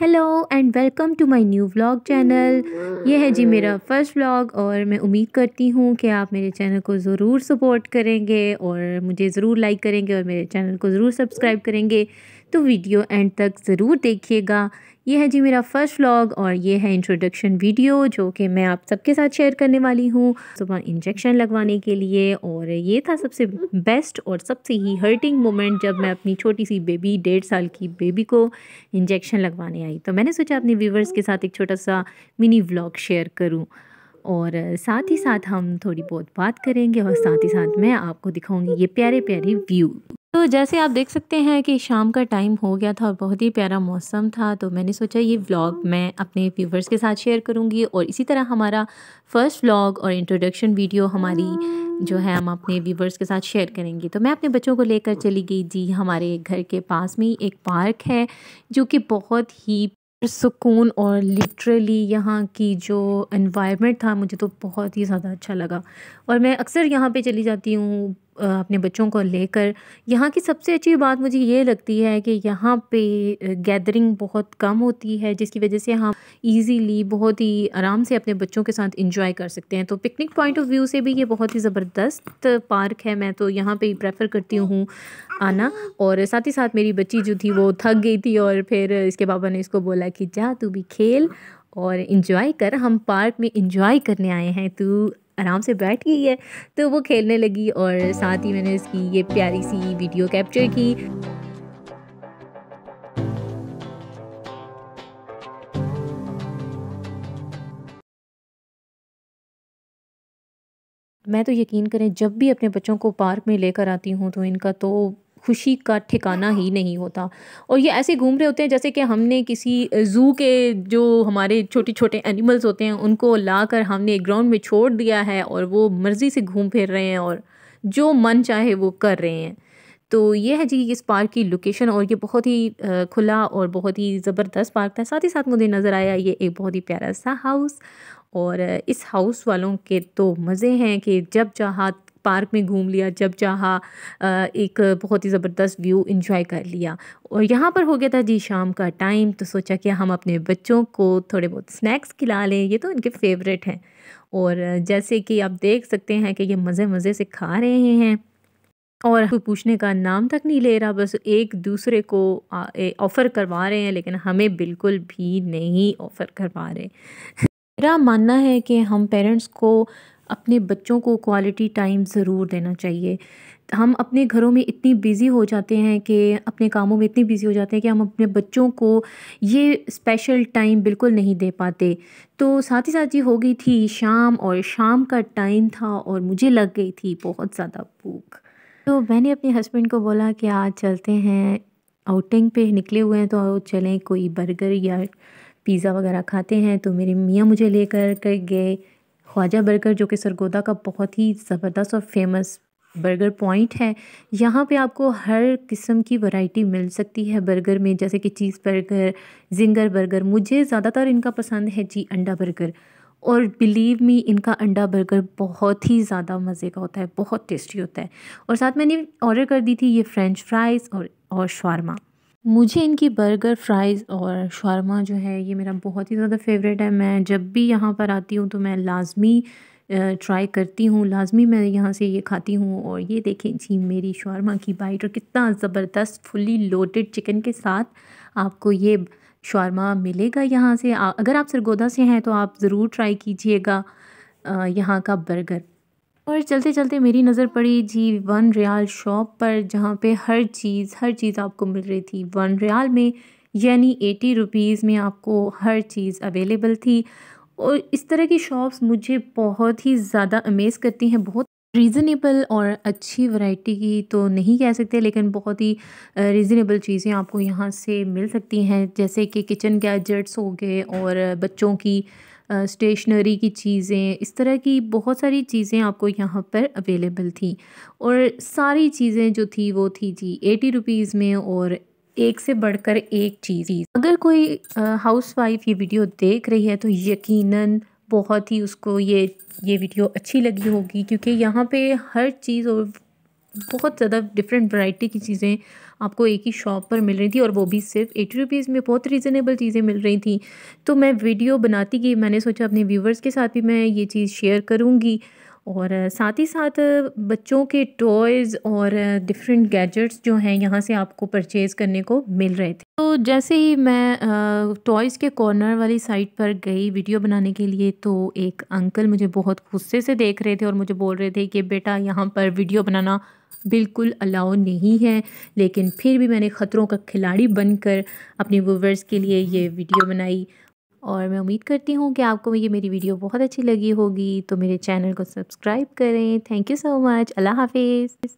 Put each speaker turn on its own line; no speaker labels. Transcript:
hello and welcome to my new vlog channel ये है जी मेरा फर्स्ट व्लॉग और मैं उम्मीद करती हूँ कि आप मेरे चैनल को ज़रूर सपोर्ट करेंगे और मुझे ज़रूर लाइक करेंगे और मेरे चैनल को ज़रूर सब्सक्राइब करेंगे तो वीडियो एंड तक ज़रूर देखिएगा ये है जी मेरा फ़र्स्ट व्लॉग और ये है इंट्रोडक्शन वीडियो जो कि मैं आप सबके साथ शेयर करने वाली हूँ सुबह इंजेक्शन लगवाने के लिए और ये था सबसे बेस्ट और सबसे ही हर्टिंग मोमेंट जब मैं अपनी छोटी सी बेबी डेढ़ साल की बेबी को इंजेक्शन लगवाने आई तो मैंने सोचा अपने व्यूवर्स के साथ एक छोटा सा मिनी व्लॉग शेयर करूँ और साथ ही साथ हम थोड़ी बहुत बात करेंगे और साथ ही साथ मैं आपको दिखाऊँगी ये प्यारे प्यारे व्यू तो जैसे आप देख सकते हैं कि शाम का टाइम हो गया था और बहुत ही प्यारा मौसम था तो मैंने सोचा ये व्लॉग मैं अपने व्यूवर्स के साथ शेयर करूँगी और इसी तरह हमारा फ़र्स्ट व्लॉग और इंट्रोडक्शन वीडियो हमारी जो है हम अपने व्यूवर्स के साथ शेयर करेंगे तो मैं अपने बच्चों को लेकर चली गई जी हमारे घर के पास में एक पार्क है जो कि बहुत ही सुकून और लिटरली यहाँ की जो इन्वायरमेंट था मुझे तो बहुत ही ज़्यादा अच्छा लगा और मैं अक्सर यहाँ पे चली जाती हूँ अपने बच्चों को लेकर यहाँ की सबसे अच्छी बात मुझे ये लगती है कि यहाँ पे गैदरिंग बहुत कम होती है जिसकी वजह से हम इजीली बहुत ही आराम से अपने बच्चों के साथ इंजॉय कर सकते हैं तो पिकनिक पॉइंट ऑफ व्यू से भी ये बहुत ही ज़बरदस्त पार्क है मैं तो यहाँ पे प्रेफर करती हूँ आना और साथ ही साथ मेरी बच्ची जो थी वो थक गई थी और फिर इसके बाबा ने इसको बोला कि जा तू भी खेल और इन्जॉय कर हम पार्क में इंजॉय करने आए हैं तू आराम से बैठ गई है तो वो खेलने लगी और साथ ही मैंने इसकी ये प्यारी सी वीडियो कैप्चर की मैं तो यकीन करें जब भी अपने बच्चों को पार्क में लेकर आती हूँ तो इनका तो खुशी का ठिकाना ही नहीं होता और ये ऐसे घूम रहे होते हैं जैसे कि हमने किसी ज़ू के जो हमारे छोटे छोटे एनिमल्स होते हैं उनको ला कर हमने ग्राउंड में छोड़ दिया है और वो मर्ज़ी से घूम फिर रहे हैं और जो मन चाहे वो कर रहे हैं तो ये है जी इस पार्क की लोकेशन और ये बहुत ही खुला और बहुत ही ज़बरदस्त पार्क था साथ ही साथ मुझे नज़र आया ये एक बहुत ही प्यारा सा हाउस और इस हाउस वालों के तो मज़े हैं कि जब चाह पार्क में घूम लिया जब चाहा एक बहुत ही ज़बरदस्त व्यू इन्जॉय कर लिया और यहाँ पर हो गया था जी शाम का टाइम तो सोचा कि हम अपने बच्चों को थोड़े बहुत स्नैक्स खिला लें ये तो इनके फेवरेट हैं और जैसे कि आप देख सकते हैं कि ये मज़े मज़े से खा रहे हैं और कोई पूछने का नाम तक नहीं ले रहा बस एक दूसरे को ऑफ़र करवा रहे हैं लेकिन हमें बिल्कुल भी नहीं ऑफ़र करवा रहे मेरा मानना है कि हम पेरेंट्स को अपने बच्चों को क्वालिटी टाइम ज़रूर देना चाहिए हम अपने घरों में इतनी बिज़ी हो जाते हैं कि अपने कामों में इतनी बिज़ी हो जाते हैं कि हम अपने बच्चों को ये स्पेशल टाइम बिल्कुल नहीं दे पाते तो साथ ही साथ ये हो गई थी शाम और शाम का टाइम था और मुझे लग गई थी बहुत ज़्यादा भूख तो मैंने अपने हस्बैंड को बोला कि आज चलते हैं आउटिंग पे निकले हुए हैं तो चलें कोई बर्गर या पिज़्ज़ा वगैरह खाते हैं तो मेरे मियाँ मुझे लेकर कर गए ख्वाजा बर्गर जो कि सरगोदा का बहुत ही ज़बरदस्त और फेमस बर्गर पॉइंट है यहाँ पे आपको हर किस्म की वैरायटी मिल सकती है बर्गर में जैसे कि चीज़ बर्गर जिंगर बर्गर मुझे ज़्यादातर इनका पसंद है जी अंडा बर्गर और बिलीव मी इनका अंडा बर्गर बहुत ही ज़्यादा मज़े का होता है बहुत टेस्टी होता है और साथ मैंने ऑर्डर कर दी थी ये फ़्रेंच फ्राइज़ और और शवारमा मुझे इनकी बर्गर फ़्राइज़ और शारमा जो है ये मेरा बहुत ही ज़्यादा फेवरेट है मैं जब भी यहाँ पर आती हूँ तो मैं लाजमी ट्राई करती हूँ लाजमी मैं यहाँ से ये खाती हूँ और ये देखें जी मेरी शारमा की बाइट और कितना ज़बरदस्त फुली लोडेड चिकन के साथ आपको ये शारमा मिलेगा यहाँ से अगर आप सरगोदा से हैं तो आप ज़रूर ट्राई कीजिएगा यहाँ का बर्गर और चलते चलते मेरी नज़र पड़ी जी वन रियाल शॉप पर जहाँ पे हर चीज़ हर चीज़ आपको मिल रही थी वन रियाल में यानी एटी रुपीज़ में आपको हर चीज़ अवेलेबल थी और इस तरह की शॉप्स मुझे बहुत ही ज़्यादा अमेज़ करती हैं बहुत रीज़नेबल और अच्छी वैरायटी की तो नहीं कह सकते लेकिन बहुत ही रीज़नेबल चीज़ें आपको यहाँ से मिल सकती हैं जैसे कि किचन गैजेट्स हो गए और बच्चों की स्टेशनरी की चीज़ें इस तरह की बहुत सारी चीज़ें आपको यहाँ पर अवेलेबल थी और सारी चीज़ें जो थी वो थी जी एटी रुपीज़ में और एक से बढ़कर एक चीज़ अगर कोई हाउसवाइफ ये वीडियो देख रही है तो यकीनन बहुत ही उसको ये ये वीडियो अच्छी लगी होगी क्योंकि यहाँ पे हर चीज़ और बहुत ज़्यादा डिफरेंट वैरायटी की चीज़ें आपको एक ही शॉप पर मिल रही थी और वो भी सिर्फ एटी रुपीज़ में बहुत रीज़नेबल चीज़ें मिल रही थी तो मैं वीडियो बनाती गई मैंने सोचा अपने व्यूवर्स के साथ भी मैं ये चीज़ शेयर करूँगी और साथ ही साथ बच्चों के टॉयज़ और डिफरेंट गैजेट्स जो हैं यहाँ से आपको परचेज़ करने को मिल रहे थे तो जैसे ही मैं टॉयज़ के कॉर्नर वाली साइट पर गई वीडियो बनाने के लिए तो एक अंकल मुझे बहुत गुस्से से देख रहे थे और मुझे बोल रहे थे कि बेटा यहाँ पर वीडियो बनाना बिल्कुल अलाउ नहीं है लेकिन फिर भी मैंने ख़तरों का खिलाड़ी बनकर अपने व्यूवर्स के लिए ये वीडियो बनाई और मैं उम्मीद करती हूँ कि आपको ये मेरी वीडियो बहुत अच्छी लगी होगी तो मेरे चैनल को सब्सक्राइब करें थैंक यू सो मच अल्लाह हाफिज़